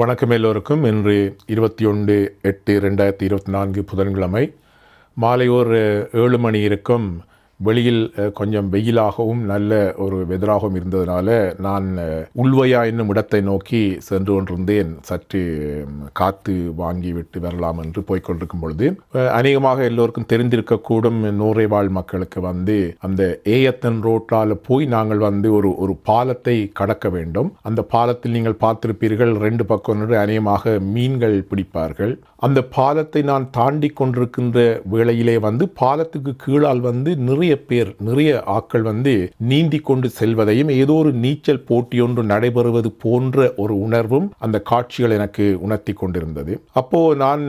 வணக்கம் எல்லோருக்கும் இன்று இருபத்தி ஒன்று எட்டு ரெண்டாயிரத்தி இருபத்தி நான்கு புதன்கிழமை மாலை ஒரு ஏழு மணி இருக்கும் வெளியில் கொஞ்சம் வெயிலாகவும் நல்ல ஒரு வெதராகவும் இருந்ததுனால நான் உள்வையா என்னும் இடத்தை நோக்கி சென்று கொண்டிருந்தேன் சற்று காத்து வாங்கிவிட்டு வரலாம் என்று போய்கொண்டிருக்கும் பொழுது அநேகமாக எல்லோருக்கும் தெரிந்திருக்கக்கூடும் நூறைவாழ் மக்களுக்கு வந்து அந்த ஏயத்தன் ரோட்டால் போய் நாங்கள் வந்து ஒரு ஒரு பாலத்தை கடக்க வேண்டும் அந்த பாலத்தில் நீங்கள் பார்த்திருப்பீர்கள் ரெண்டு பக்கம் நின்று அநேகமாக மீன்கள் பிடிப்பார்கள் அந்த பாலத்தை நான் தாண்டி கொண்டிருக்கின்ற வேளையிலே வந்து பாலத்துக்கு கீழால் வந்து நிறைய பேர் நிறைய ஆக்கள் வந்து நீந்தி கொண்டு செல்வதையும் ஏதோ ஒரு நீச்சல் போட்டியொன்று நடைபெறுவது போன்ற ஒரு உணர்வும் அந்த காட்சிகள் எனக்கு உணர்த்தி கொண்டிருந்தது அப்போ நான்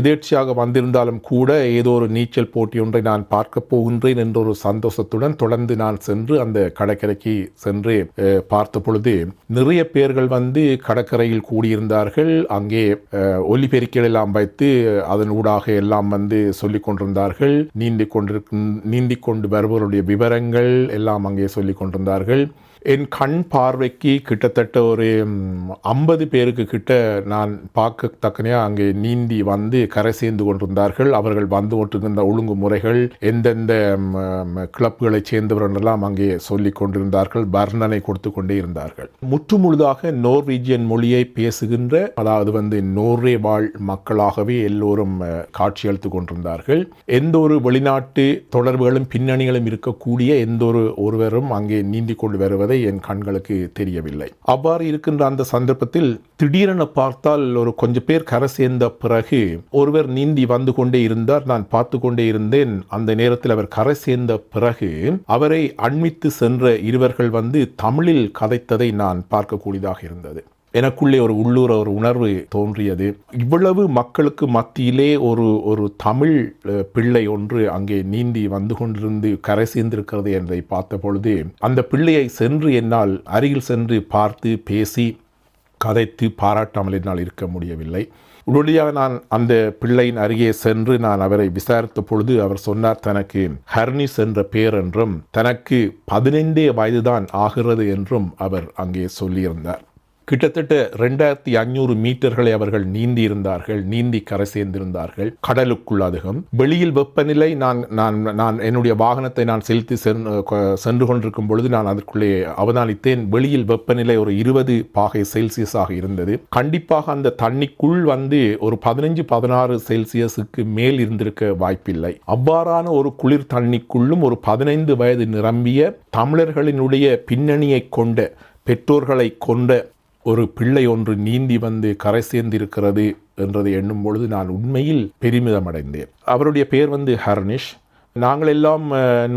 எதேர்ச்சியாக வந்திருந்தாலும் கூட ஏதோ ஒரு நீச்சல் போட்டியொன்றை நான் பார்க்க போகின்றேன் என்ற ஒரு சந்தோஷத்துடன் தொடர்ந்து நான் சென்று அந்த கடற்கரைக்கு சென்று பார்த்த பொழுது நிறைய பேர்கள் வந்து கடற்கரையில் கூடியிருந்தார்கள் அங்கே ஒலிபெருக்கிகள் எல்லாம் வைத்து அதன் ஊடாக எல்லாம் வந்து சொல்லிக் கொண்டிருந்தார்கள் நீந்திக் கொண்டிருக்கும் நீந்திக் கொண்டு கொண்டு வருபவருடைய விவரங்கள் எல்லாம் அங்கே சொல்லி கொண்டிருந்தார்கள் என் கண் பார்வைக்கு கிட்டத்தட்ட ஒரு ஐம்பது பேருக்கு கிட்ட நான் பார்க்க தக்கனையாக அங்கே நீந்தி வந்து கரை சேர்ந்து கொண்டிருந்தார்கள் அவர்கள் வந்து கொண்டிருந்த ஒழுங்குமுறைகள் எந்தெந்த கிளப்புகளை சேர்ந்தவர்களெல்லாம் அங்கே சொல்லி கொண்டிருந்தார்கள் வர்ணனை கொடுத்து கொண்டே இருந்தார்கள் முற்றுமுழுதாக நோர்வீஜியன் மொழியை பேசுகின்ற அதாவது வந்து நோர்வே வாழ் மக்களாகவே எல்லோரும் காட்சியளித்து கொண்டிருந்தார்கள் எந்த ஒரு வெளிநாட்டு தொடர்புகளும் பின்னணிகளும் இருக்கக்கூடிய எந்த ஒரு ஒருவரும் அங்கே நீந்தி கொண்டு வருவது என்பதை என் கண்களுக்கு தெரியவில்லை அவ்வாறு இருக்கின்ற அந்த சந்தர்ப்பத்தில் திடீரென பார்த்தால் ஒரு கொஞ்ச பேர் கரை சேர்ந்த பிறகு ஒருவர் நீந்தி வந்து கொண்டே இருந்தார் நான் பார்த்து கொண்டே இருந்தேன் அந்த நேரத்தில் அவர் கரை சேர்ந்த பிறகு அவரை அண்மித்து சென்ற இருவர்கள் வந்து தமிழில் கதைத்ததை நான் பார்க்கக்கூடியதாக இருந்தது எனக்குள்ளே ஒரு உள்ளூர் ஒரு உணர்வு தோன்றியது இவ்வளவு மக்களுக்கு மத்தியிலே ஒரு ஒரு தமிழ் பிள்ளை ஒன்று அங்கே நீந்தி வந்து கொண்டிருந்து கரை சேர்ந்திருக்கிறது என்பதை பார்த்த பொழுது அந்த பிள்ளையை சென்று என்னால் அருகில் சென்று பார்த்து பேசி கதைத்து பாராட்டாமல் என்னால் இருக்க முடியவில்லை உடனடியாக நான் அந்த பிள்ளையின் அருகே சென்று நான் அவரை விசாரித்த பொழுது அவர் சொன்னார் தனக்கு ஹர்னிஸ் என்ற பெயர் என்றும் தனக்கு பதினைந்தே வயதுதான் ஆகிறது என்றும் அவர் அங்கே சொல்லியிருந்தார் கிட்டத்தட்ட ரெண்டாயிரத்தி ஐநூறு மீட்டர்களை அவர்கள் நீந்தி இருந்தார்கள் நீந்தி கரை சேர்ந்திருந்தார்கள் கடலுக்குள் அதிகம் வெளியில் வெப்பநிலை நான் நான் நான் என்னுடைய வாகனத்தை நான் செலுத்தி சென்று கொண்டிருக்கும் பொழுது நான் அதற்குள்ளே அவதானித்தேன் வெளியில் வெப்பநிலை ஒரு இருபது பாகை செல்சியஸ் ஆக இருந்தது கண்டிப்பாக அந்த தண்ணிக்குள் வந்து ஒரு பதினஞ்சு பதினாறு செல்சியஸுக்கு மேல் இருந்திருக்க வாய்ப்பில்லை அவ்வாறான ஒரு குளிர் தண்ணிக்குள்ளும் ஒரு பதினைந்து வயது நிரம்பிய தமிழர்களினுடைய பின்னணியை கொண்ட பெற்றோர்களை கொண்ட ஒரு பிள்ளை ஒன்று நீந்தி வந்து கரை சேர்ந்திருக்கிறது என்றதை எண்ணும் பொழுது நான் உண்மையில் பெருமிதம் அடைந்தேன் அவருடைய பெயர் வந்து ஹர்னிஷ் நாங்கள் எல்லாம்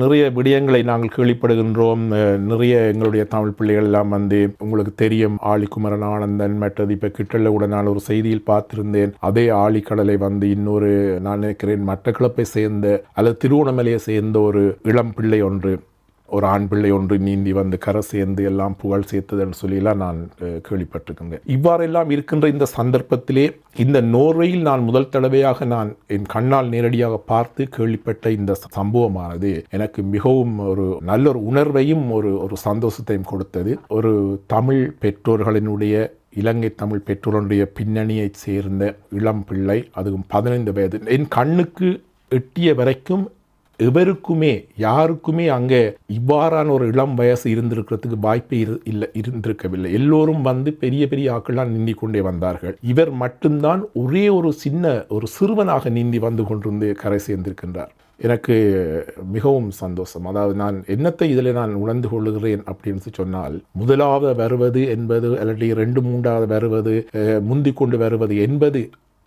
நிறைய விடயங்களை நாங்கள் கேள்விப்படுகின்றோம் நிறைய எங்களுடைய தமிழ் பிள்ளைகள் எல்லாம் வந்து உங்களுக்கு தெரியும் ஆழிக்குமரன் ஆனந்தன் மற்றது இப்போ கிட்டல கூட நான் ஒரு செய்தியில் பார்த்திருந்தேன் அதே ஆழிக்கடலை வந்து இன்னொரு நான் நினைக்கிறேன் மட்டக்கிழப்பை சேர்ந்த அல்லது திருவோணமலையை சேர்ந்த ஒரு இளம் பிள்ளை ஒன்று ஒரு ஆண் பிள்ளை ஒன்று நீந்தி வந்து கரை சேர்ந்து எல்லாம் புகழ் சேர்த்ததுன்னு சொல்லியெல்லாம் நான் கேள்விப்பட்டிருக்கின்றேன் இவ்வாறெல்லாம் இருக்கின்ற இந்த சந்தர்ப்பத்திலே இந்த நோர்வையில் நான் முதல் தடவையாக நான் என் கண்ணால் நேரடியாக பார்த்து கேள்விப்பட்ட இந்த சம்பவமானது எனக்கு மிகவும் ஒரு நல்ல ஒரு உணர்வையும் ஒரு ஒரு சந்தோஷத்தையும் கொடுத்தது ஒரு தமிழ் பெற்றோர்களினுடைய இலங்கை தமிழ் பெற்றோருடைய பின்னணியைச் சேர்ந்த இளம் பிள்ளை அதுவும் பதினைந்து வயது என் கண்ணுக்கு எட்டிய வரைக்கும் எவருக்குமே யாருக்குமே அங்கே இவ்வாறான ஒரு இளம் வயசு இருந்திருக்கிறதுக்கு வாய்ப்பே இரு இல்லை இருந்திருக்கவில்லை எல்லோரும் வந்து பெரிய பெரிய ஆக்கள்லாம் நீந்தி கொண்டே வந்தார்கள் இவர் மட்டும்தான் ஒரே ஒரு சின்ன ஒரு சிறுவனாக நீந்தி வந்து கொண்டிருந்து கரை சேர்ந்திருக்கின்றார் எனக்கு மிகவும் சந்தோஷம் அதாவது நான் என்னத்தை இதில் நான் உணர்ந்து கொள்ளுகிறேன் அப்படின்னு சொன்னால் முதலாவது வருவது என்பது அல்லது ரெண்டு மூன்றாவது வருவது முந்திக்கொண்டு கொண்டு வருவது என்பது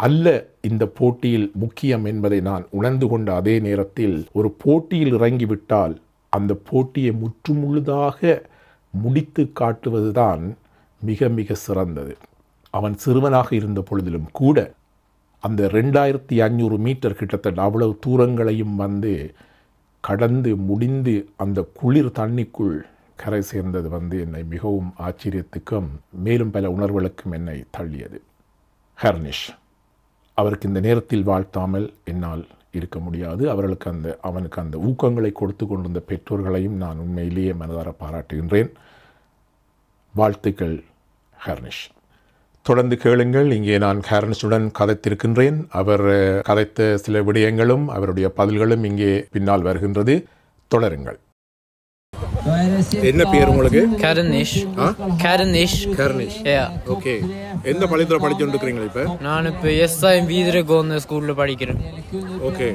அல்ல இந்த போட்டியில் முக்கியம் என்பதை நான் உணர்ந்து கொண்ட அதே நேரத்தில் ஒரு போட்டியில் இறங்கிவிட்டால் அந்த போட்டியை முற்றுமுழுதாக முடித்து காட்டுவதுதான் மிக மிக சிறந்தது அவன் சிறுவனாக இருந்த பொழுதிலும் கூட அந்த ரெண்டாயிரத்தி ஐநூறு மீட்டர் கிட்டத்தட்ட அவ்வளவு தூரங்களையும் வந்து கடந்து முடிந்து அந்த குளிர் தண்ணிக்குள் கரை சேர்ந்தது வந்து என்னை மிகவும் ஆச்சரியத்துக்கும் மேலும் பல உணர்வுகளுக்கும் என்னை தள்ளியது ஹர்னிஷ் அவருக்கு இந்த நேரத்தில் வாழ்த்தாமல் என்னால் இருக்க முடியாது அவர்களுக்கு அந்த அவனுக்கு அந்த ஊக்கங்களை கொடுத்து கொண்டிருந்த பெற்றோர்களையும் நான் உண்மையிலேயே மனதார பாராட்டுகின்றேன் வாழ்த்துக்கள் ஹர்னிஷ் தொடர்ந்து கேளுங்கள் இங்கே நான் ஹேரன்ஸுடன் கதைத்திருக்கின்றேன் அவர் கதைத்த சில விடயங்களும் அவருடைய பதில்களும் இங்கே பின்னால் வருகின்றது தொடருங்கள் என்ன பேர் உங்களுக்கு கரணேஷ் கரணேஷ் கரணேஷ் ஓகே எந்த பள்ளியில படிச்சு கொண்டிருக்கீங்க இப்ப நான் இப்போ எஸ்ஐ வீதிர கோந்த ஸ்கூல்ல படிக்கிறேன் ஓகே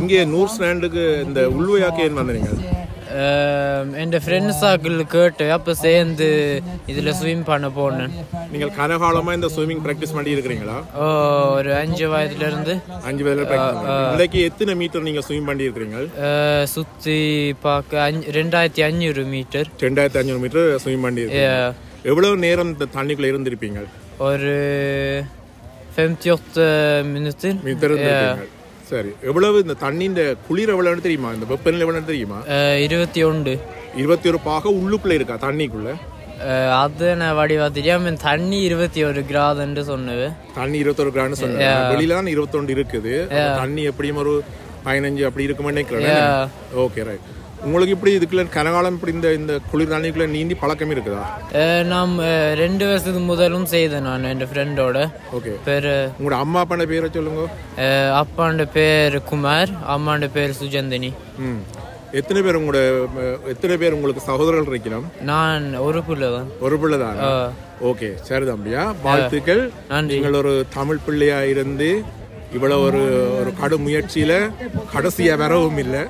இங்கே நூறு இந்த உள்வையாக்கு ஏன் வந்தீங்க എൻ്റെ ஃப்ரெண்ட்ஸ் சர்க்கிள் கேட்டு அப்போ சேர்ந்து இதில் ஸ்விம் பண்ண போனேன் நீங்கள் கனகாலமாக இந்த ஸ்விம்மிங் ப்ராக்டிஸ் பண்ணி இருக்கிறீங்களா ஒரு அஞ்சு வயதுலேருந்து அஞ்சு வயதுலேருந்து எத்தனை மீட்டர் நீங்கள் ஸ்விம் பண்ணி இருக்கிறீங்க சுற்றி பார்க்க அஞ்சு ரெண்டாயிரத்தி அஞ்சூறு மீட்டர் ரெண்டாயிரத்தி அஞ்சூறு மீட்டர் ஸ்விம் பண்ணி எவ்வளவு நேரம் தண்ணிக்குள்ளே இருந்திருப்பீங்க ஒரு ஃபெம்தி ஒத்து மினிட்டு சரி எவ்வளவு இந்த தண்ணியின் குளிர் எவ்வளவு தெரியுமா இந்த வெப்பநிலை எவ்வளவு தெரியுமா இருபத்தி ஒன்று இருபத்தி ஒரு பாக உள்ளுக்குள்ள இருக்கா தண்ணிக்குள்ள அது நான் வடிவா தெரியாம தண்ணி இருபத்தி ஒரு கிராதுன்னு சொன்னது தண்ணி இருபத்தி ஒரு கிரான்னு சொன்னது வெளியில தான் இருபத்தொன்று இருக்குது தண்ணி எப்படியும் ஒரு பதினஞ்சு அப்படி இருக்குமே நினைக்கிறேன் ஓகே ரைட் உங்களுக்கு இப்படி இதுக்குள்ள கனகாலம் இப்படி இந்த இந்த குளிர் தண்ணிக்குள்ள நீந்தி பழக்கம் இருக்குதா நாம் ரெண்டு வருஷத்துக்கு முதலும் செய்தேன் நான் என் ஃப்ரெண்டோட ஓகே பேர் உங்களோட அம்மா அப்பாண்ட பேரை சொல்லுங்க அப்பாண்ட பேர் குமார் அம்மாண்ட பேர் சுஜந்தினி ம் எத்தனை பேர் உங்களோட எத்தனை பேர் உங்களுக்கு சகோதரர்கள் இருக்கிறோம் நான் ஒரு பிள்ளை தான் ஒரு பிள்ளை தான் ஓகே சரி தம்பியா வாழ்த்துக்கள் நீங்கள் ஒரு தமிழ் பிள்ளையா இருந்து இவ்வளவு ஒரு ஒரு கடும் முயற்சியில கடைசியா வரவும் இல்லை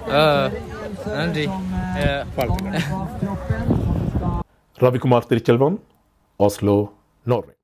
Andy. Yeah. Ravi Kumar Tirkjelvan, Oslo, Norge.